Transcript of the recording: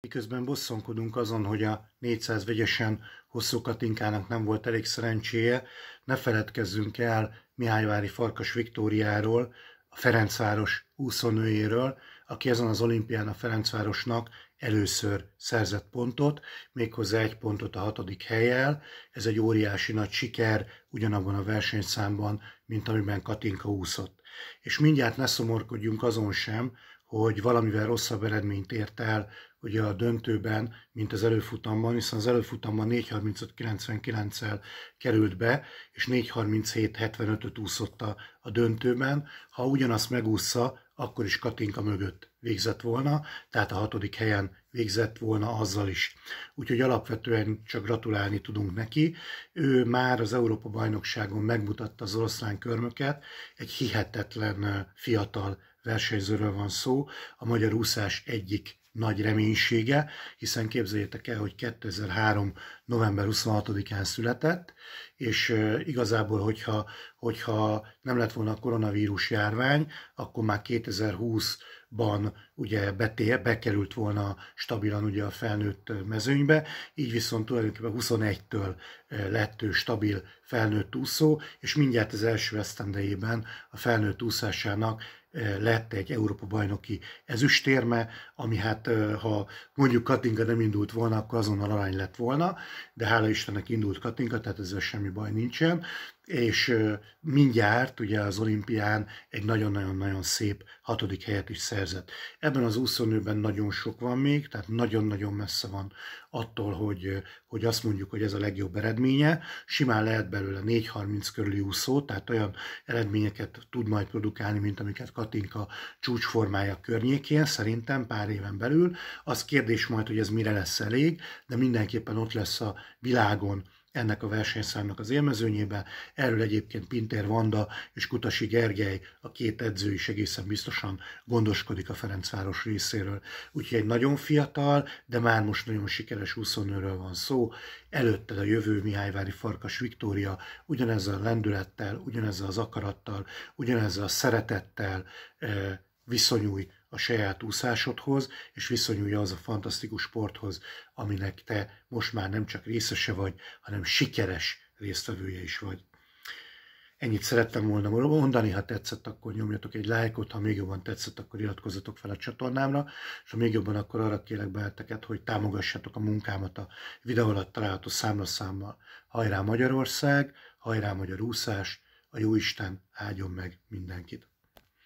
Miközben bosszankodunk azon, hogy a 400 vegyesen hosszú Katinkának nem volt elég szerencséje, ne feledkezzünk el Mihályvári Farkas Viktóriáról, a Ferencváros úszónőjéről, aki ezen az olimpián a Ferencvárosnak először szerzett pontot, méghozzá egy pontot a hatodik helyel. Ez egy óriási nagy siker ugyanabban a versenyszámban, mint amiben Katinka úszott. És mindjárt ne szomorkodjunk azon sem, hogy valamivel rosszabb eredményt ért el ugye a döntőben, mint az előfutamban, hiszen az előfutamban 4.35.99-el került be, és 4.37.75-öt úszott a, a döntőben. Ha ugyanazt megúszza, akkor is Katinka mögött végzett volna, tehát a hatodik helyen végzett volna azzal is. Úgyhogy alapvetően csak gratulálni tudunk neki. Ő már az Európa-bajnokságon megmutatta az oroszlán körmöket, egy hihetetlen fiatal versenyzőről van szó, a magyar úszás egyik nagy reménysége, hiszen képzeljétek el, hogy 2003. november 26-án született, és igazából, hogyha, hogyha nem lett volna a koronavírus járvány, akkor már 2020-ban ugye beté, bekerült volna stabilan ugye a felnőtt mezőnybe, így viszont tulajdonképpen 21-től lett ő stabil felnőtt úszó, és mindjárt az első esztendejében a felnőtt úszásának lett egy Európa-bajnoki ezüstérme, ami hát ha mondjuk Katinka nem indult volna, akkor azonnal arány lett volna, de hála Istennek indult Katinka, tehát ezzel semmi baj nincsen és mindjárt ugye az olimpián egy nagyon-nagyon-nagyon szép hatodik helyet is szerzett. Ebben az úszónőben nagyon sok van még, tehát nagyon-nagyon messze van attól, hogy, hogy azt mondjuk, hogy ez a legjobb eredménye. Simán lehet belőle 4.30 körüli úszó, tehát olyan eredményeket tud majd produkálni, mint amiket Katinka csúcsformája környékén, szerintem pár éven belül. Az kérdés majd, hogy ez mire lesz elég, de mindenképpen ott lesz a világon ennek a versenyszámnak az élmezőnyében. Erről egyébként Pintér Vanda és Kutasi Gergely, a két edző is egészen biztosan gondoskodik a Ferencváros részéről. Úgyhogy egy nagyon fiatal, de már most nagyon sikeres úszónőről van szó. Előtte a jövő Mihályvári Farkas Viktória ugyanezzel a lendülettel, ugyanezzel az akarattal, ugyanezzel a szeretettel eh, viszonyúj a saját úszásodhoz, és viszonyulj az a fantasztikus sporthoz, aminek te most már nem csak részese vagy, hanem sikeres résztvevője is vagy. Ennyit szerettem volna mondani, ha tetszett, akkor nyomjatok egy lájkot, ha még jobban tetszett, akkor iratkozzatok fel a csatornámra, és ha még jobban, akkor arra kérlek benneteket, hogy támogassátok a munkámat a videó alatt található számlaszámmal. Hajrá Magyarország, hajrá magyar úszás, a Jóisten áldjon meg mindenkit!